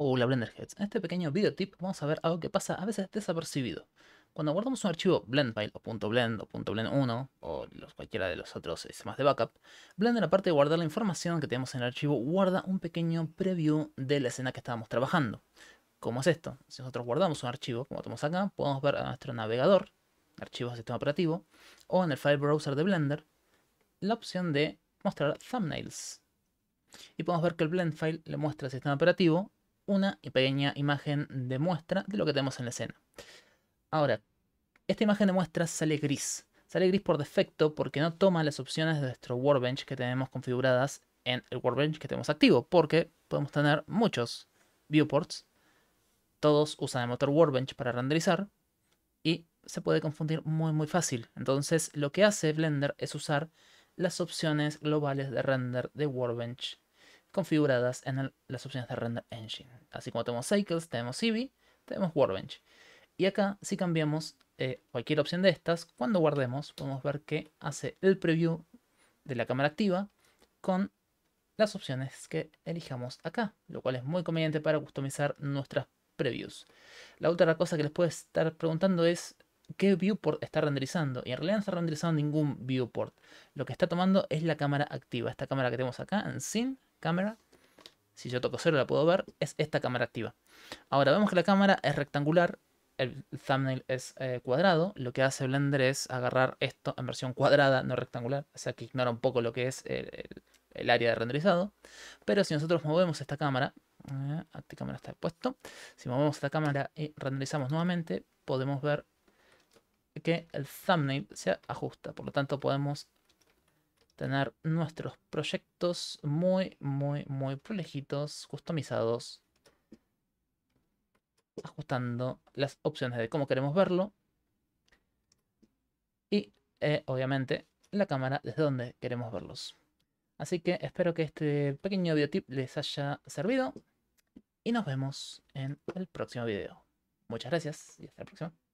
o uh, la Blender Heads. En este pequeño videotip vamos a ver algo que pasa a veces desapercibido. Cuando guardamos un archivo blendfile o .blend o .blend1 o cualquiera de los otros sistemas de backup, Blender aparte de guardar la información que tenemos en el archivo, guarda un pequeño preview de la escena que estábamos trabajando. ¿Cómo es esto? Si nosotros guardamos un archivo, como tenemos acá, podemos ver a nuestro navegador, archivos de sistema operativo, o en el file browser de Blender, la opción de mostrar thumbnails. Y podemos ver que el Blendfile le muestra el sistema operativo una pequeña imagen de muestra de lo que tenemos en la escena. Ahora, esta imagen de muestra sale gris. Sale gris por defecto porque no toma las opciones de nuestro workbench que tenemos configuradas en el workbench que tenemos activo, porque podemos tener muchos viewports, todos usan el motor workbench para renderizar y se puede confundir muy muy fácil. Entonces lo que hace Blender es usar las opciones globales de render de workbench configuradas en las opciones de Render Engine. Así como tenemos Cycles, tenemos Eevee, tenemos Workbench. Y acá, si cambiamos eh, cualquier opción de estas, cuando guardemos, podemos ver que hace el preview de la cámara activa con las opciones que elijamos acá, lo cual es muy conveniente para customizar nuestras previews. La otra cosa que les puede estar preguntando es qué viewport está renderizando. Y en realidad no está renderizando ningún viewport. Lo que está tomando es la cámara activa. Esta cámara que tenemos acá en sin cámara, si yo toco cero la puedo ver, es esta cámara activa. Ahora vemos que la cámara es rectangular, el thumbnail es eh, cuadrado, lo que hace Blender es agarrar esto en versión cuadrada, no rectangular, o sea que ignora un poco lo que es el, área de renderizado, pero si nosotros movemos esta cámara, eh, cámara está expuesto, si movemos esta cámara y renderizamos nuevamente, podemos ver que el thumbnail se ajusta, por lo tanto podemos tener nuestros proyectos muy, muy, muy prolejitos, customizados, ajustando las opciones de cómo queremos verlo y, eh, obviamente, la cámara desde donde queremos verlos. Así que espero que este pequeño videotip les haya servido y nos vemos en el próximo video. Muchas gracias y hasta la próxima.